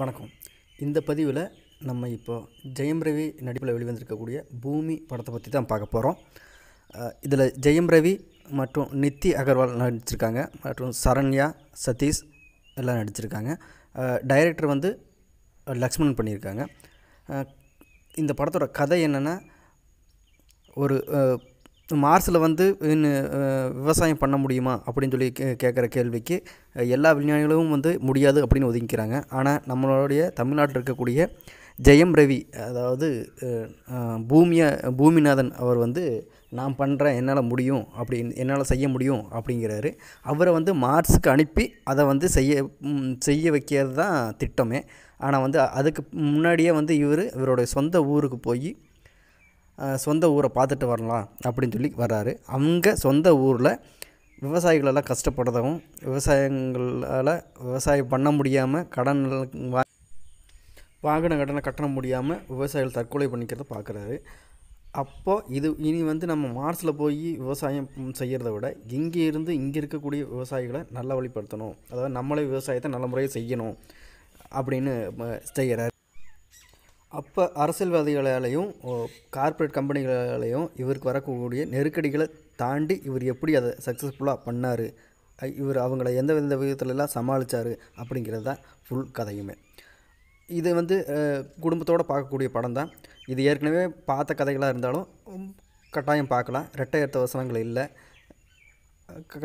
வணக்கம் இந்த பதிவில் நம்ம இப்போ ஜெயம் ரவி நடிப்பில் வெளிவந்திருக்கக்கூடிய பூமி படத்தை பற்றி தான் பார்க்க போகிறோம் இதில் ஜெயம் ரவி மற்றும் நித்தி அகர்வால் நடிச்சிருக்காங்க மற்றும் சரண்யா சதீஷ் எல்லாம் நடிச்சிருக்காங்க டைரக்டர் வந்து லக்ஷ்மணன் பண்ணியிருக்காங்க இந்த படத்தோட கதை என்னென்னா ஒரு மார்ஸில் வந்து விவசாயம் பண்ண முடியுமா அப்படின்னு சொல்லி கே கேட்குற கேள்விக்கு எல்லா விஞ்ஞானிகளும் வந்து முடியாது அப்படின்னு ஒதுங்கிக்கிறாங்க ஆனால் நம்மளுடைய தமிழ்நாட்டில் இருக்கக்கூடிய ஜெயம் ரவி அதாவது பூமியை பூமிநாதன் அவர் வந்து நான் பண்ணுறேன் என்னால் முடியும் அப்படின்னு என்னால் செய்ய முடியும் அப்படிங்கிறாரு அவரை வந்து மார்ஸுக்கு அனுப்பி அதை வந்து செய்ய செய்ய வைக்கிறது தான் திட்டமே ஆனால் வந்து அதுக்கு முன்னாடியே வந்து இவர் இவருடைய சொந்த ஊருக்கு போய் சொந்த ஊரை பார்த்துட்டு வரலாம் அப்படின்னு சொல்லி வர்றாரு அங்கே சொந்த ஊரில் விவசாயிகளெல்லாம் கஷ்டப்படுறதும் விவசாயங்களால் விவசாயம் பண்ண முடியாமல் கடன் வா வாகன கடனை கட்டண முடியாமல் விவசாயிகள் தற்கொலை பண்ணிக்கிறத பார்க்குறாரு அப்போது இது இனி வந்து நம்ம மார்ஸில் போய் விவசாயம் செய்கிறத விட இங்கே இருந்து இங்கே இருக்கக்கூடிய விவசாயிகளை நல்லா வழிப்படுத்தணும் அதாவது நம்மளே விவசாயத்தை நல்ல முறையாக செய்யணும் அப்படின்னு செய்கிறார் அப்போ அரசியல்வாதிகளாலேயும் கார்ப்பரேட் கம்பெனிகளாலேயும் இவருக்கு வரக்கூடிய நெருக்கடிகளை தாண்டி இவர் எப்படி அதை சக்ஸஸ்ஃபுல்லாக பண்ணார் இவர் அவங்கள எந்த வித விதத்துலலாம் சமாளித்தார் அப்படிங்கிறது தான் ஃபுல் கதையுமே இது வந்து குடும்பத்தோடு பார்க்கக்கூடிய படம் தான் இது ஏற்கனவே பார்த்த கதைகளாக இருந்தாலும் கட்டாயம் பார்க்கலாம் ரெட்டை ஏற்ற வசனங்கள் இல்லை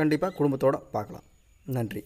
கண்டிப்பாக குடும்பத்தோடு பார்க்கலாம் நன்றி